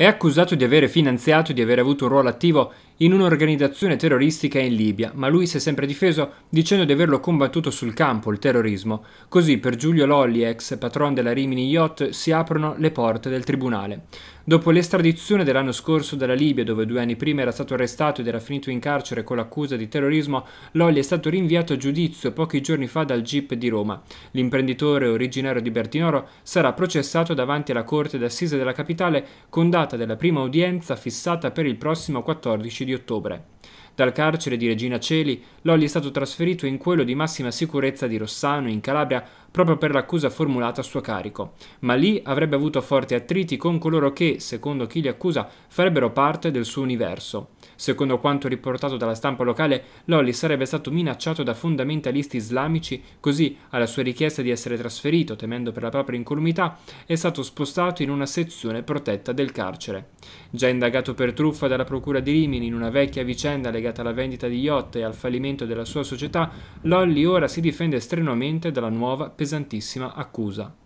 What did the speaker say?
È accusato di avere finanziato e di aver avuto un ruolo attivo in un'organizzazione terroristica in Libia, ma lui si è sempre difeso dicendo di averlo combattuto sul campo il terrorismo. Così per Giulio Lolli, ex patron della Rimini Yacht, si aprono le porte del tribunale. Dopo l'estradizione dell'anno scorso dalla Libia, dove due anni prima era stato arrestato ed era finito in carcere con l'accusa di terrorismo, Lolli è stato rinviato a giudizio pochi giorni fa dal GIP di Roma. L'imprenditore originario di Bertinoro sarà processato davanti alla Corte d'Assise della capitale, con dato data della prima udienza fissata per il prossimo 14 di ottobre. Dal carcere di Regina Celi, Lolli è stato trasferito in quello di massima sicurezza di Rossano, in Calabria, proprio per l'accusa formulata a suo carico, ma lì avrebbe avuto forti attriti con coloro che, secondo chi li accusa, farebbero parte del suo universo. Secondo quanto riportato dalla stampa locale, Lolly sarebbe stato minacciato da fondamentalisti islamici, così alla sua richiesta di essere trasferito, temendo per la propria incolumità, è stato spostato in una sezione protetta del carcere. Già indagato per truffa dalla procura di Rimini in una vecchia vicenda legata alla vendita di yacht e al fallimento della sua società, Lolly ora si difende strenuamente dalla nuova pesantezza pesantissima accusa.